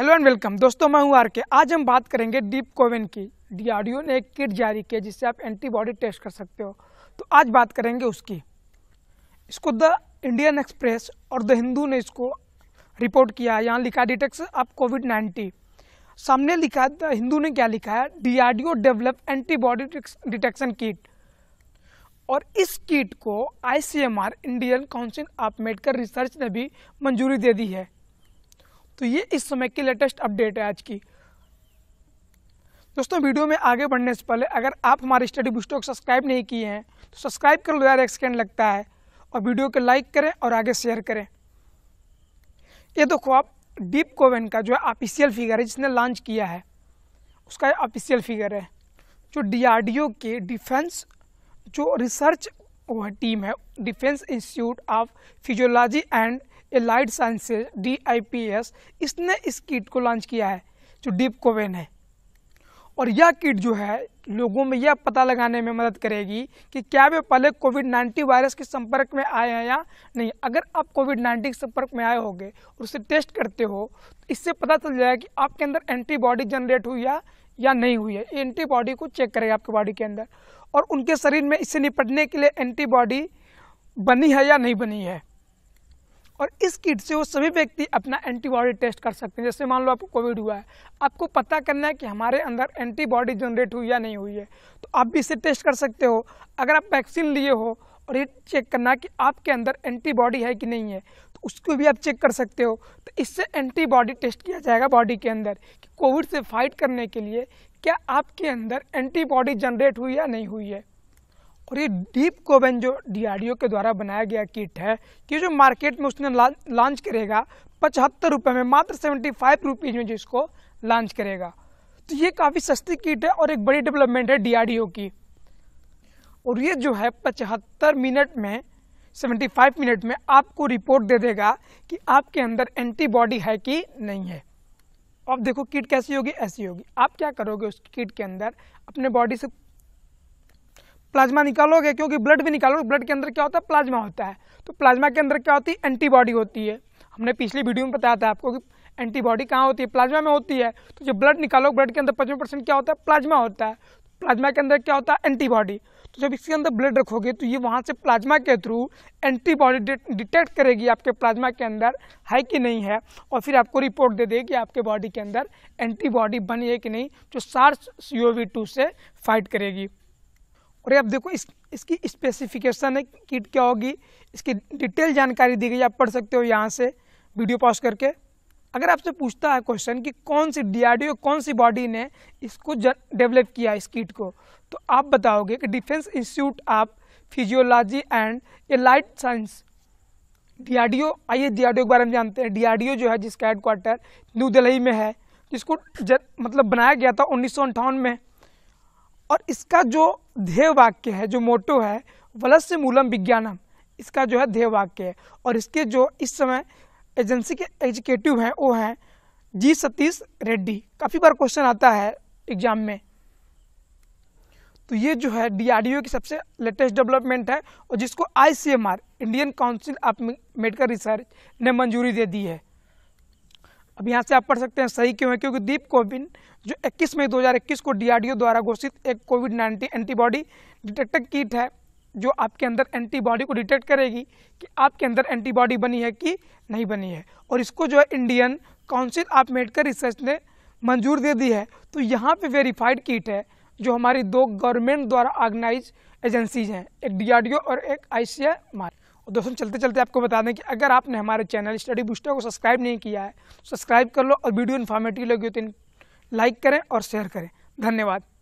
hello and welcome दोस्तों मैं हूं आरके आज हम बात करेंगे डीप कोविन की डीआरडीओ ने एक किट जारी की जिससे आप एंटीबॉडी टेस्ट कर सकते हो तो आज बात करेंगे उसकी इसको द इंडियन एक्सप्रेस और द हिंदू ने इसको रिपोर्ट किया है यहाँ लिखा डिटेक्स आप कोविड नाइन्टीन सामने लिखा द हिंदू ने क्या लिखा है D develop antibody detection kit और इस किट को आई Indian council of medical research ने भी मंजूरी दे दी है तो ये इस समय की लेटेस्ट अपडेट है आज की दोस्तों वीडियो में आगे बढ़ने से पहले अगर आप हमारे स्टडी बुस्टो को सब्सक्राइब नहीं किए हैं तो सब्सक्राइब कर लो यार एक सेकेंड लगता है और वीडियो को लाइक करें और आगे शेयर करें ये देखो आप डीप कोवेन का जो है ऑफिशियल फिगर है जिसने लॉन्च किया है उसका ऑफिशियल फिगर है जो डीआरडीओ के डिफेंस जो रिसर्च वह टीम है defence institute of physiology and allied sciences D इसने इस किट को लॉन्च किया है जो डीप कोवेन है और यह किट जो है लोगों में यह पता लगाने में मदद करेगी कि क्या वे पहले कोविड नाइन्टीन वायरस के संपर्क में आए हैं या नहीं अगर आप कोविड नाइन्टीन के संपर्क में आए होंगे और उसे टेस्ट करते हो तो इससे पता चल जाएगा कि आपके अंदर एंटीबॉडी जनरेट हुई है या नहीं हुई है एंटीबॉडी को चेक करेगा आपके बॉडी के अंदर और उनके शरीर में इससे निपटने के लिए एंटीबॉडी बनी है या नहीं बनी है और इस किट से वो सभी व्यक्ति अपना एंटीबॉडी टेस्ट कर सकते हैं जैसे मान लो आपको कोविड हुआ है आपको पता करना है कि हमारे अंदर एंटीबॉडी जनरेट हुई या नहीं हुई है तो आप भी इसे टेस्ट कर सकते हो अगर आप वैक्सीन लिए हो और ये चेक करना कि आपके अंदर एंटीबॉडी है कि नहीं है तो उसको भी आप चेक कर सकते हो तो इससे एंटीबॉडी टेस्ट किया जाएगा बॉडी के अंदर कि कोविड से फाइट करने के लिए क्या आपके अंदर एंटीबॉडी जनरेट हुई या नहीं हुई है और ये डीप कोवेन जो डीआरडीओ के द्वारा बनाया गया किट है कि जो मार्केट में उसने लॉन्च करेगा पचहत्तर रुपये में मात्र सेवेंटी फाइव रुपीज़ में जिसको लॉन्च करेगा तो ये काफ़ी सस्ती किट है और एक बड़ी डेवलपमेंट है डी की और ये जो है पचहत्तर मिनट में 75 मिनट में आपको रिपोर्ट दे देगा कि आपके अंदर एंटीबॉडी है कि नहीं है अब देखो किट कैसी होगी ऐसी होगी आप क्या करोगे उस किट के अंदर अपने बॉडी से प्लाज्मा निकालोगे क्योंकि ब्लड भी निकालोगे ब्लड के अंदर क्या होता है प्लाज्मा होता है तो प्लाज्मा के अंदर क्या होती है एंटीबॉडी होती है हमने पिछली वीडियो में बताया था आपको कि एंटीबॉडी कहाँ होती है प्लाज्मा में होती है तो जब ब्लड निकालो ब्लड के अंदर पचपन परसेंट क्या होता है प्लाज्मा होता है प्लाज्मा के अंदर क्या होता है एंटीबॉडी तो जब इसके अंदर ब्लड रखोगे तो ये वहाँ से प्लाज्मा के थ्रू एंटीबॉडी डिटेक्ट करेगी आपके प्लाज्मा के अंदर है कि नहीं है और फिर आपको रिपोर्ट दे देगी आपके बॉडी के अंदर एंटीबॉडी बनी है कि नहीं जो सार्स सी से फाइट करेगी और आप देखो इस इसकी स्पेसिफिकेशन है किट क्या होगी इसकी डिटेल जानकारी दी गई आप पढ़ सकते हो यहाँ से वीडियो पॉज करके अगर आपसे पूछता है क्वेश्चन कि कौन सी डीआरडीओ कौन सी बॉडी ने इसको डेवलप किया इस किट को तो आप बताओगे कि defence institute of physiology and allied science DRDO आइए डीआरडीओ के बारे में जानते हैं डीआरडीओ जो है जिसका हेडक्वार्टर न्यू दिल्ली में है जिसको मतलब बनाया गया था उन्नीस में और इसका जो ध्येय वाक्य है जो मोटो है वलस्य मूलम विज्ञानम इसका जो है ध्येय वाक्य है और इसके जो इस समय एजेंसी के एग्जीक्यूटिव हैं वो हैं जी सतीश रेड्डी काफ़ी बार क्वेश्चन आता है एग्जाम में तो ये जो है डीआरडीओ की सबसे लेटेस्ट डेवलपमेंट है और जिसको ICMR Indian council of medical research ने मंजूरी दे दी है अब यहाँ से आप पढ़ सकते हैं सही क्यों है क्योंकि दीप कोविन जो 21 मई 2021 को डीआरडीओ द्वारा घोषित एक कोविड 19 एंटीबॉडी डिटेक्टर किट है जो आपके अंदर एंटीबॉडी को डिटेक्ट करेगी कि आपके अंदर एंटीबॉडी बनी है कि नहीं बनी है और इसको जो है Indian council of medical research ने मंजूर दे दी है तो यहाँ पर वेरीफाइड किट है जो हमारी दो गवर्नमेंट द्वारा ऑर्गेनाइज एजेंसीज हैं एक डी और एक आई और दोस्तों चलते चलते आपको बता दें कि अगर आपने हमारे चैनल स्टडी बूस्टर को सब्सक्राइब नहीं किया है सब्सक्राइब कर लो और वीडियो इन्फॉर्मेटिव लगी हो तो लाइक करें और शेयर करें धन्यवाद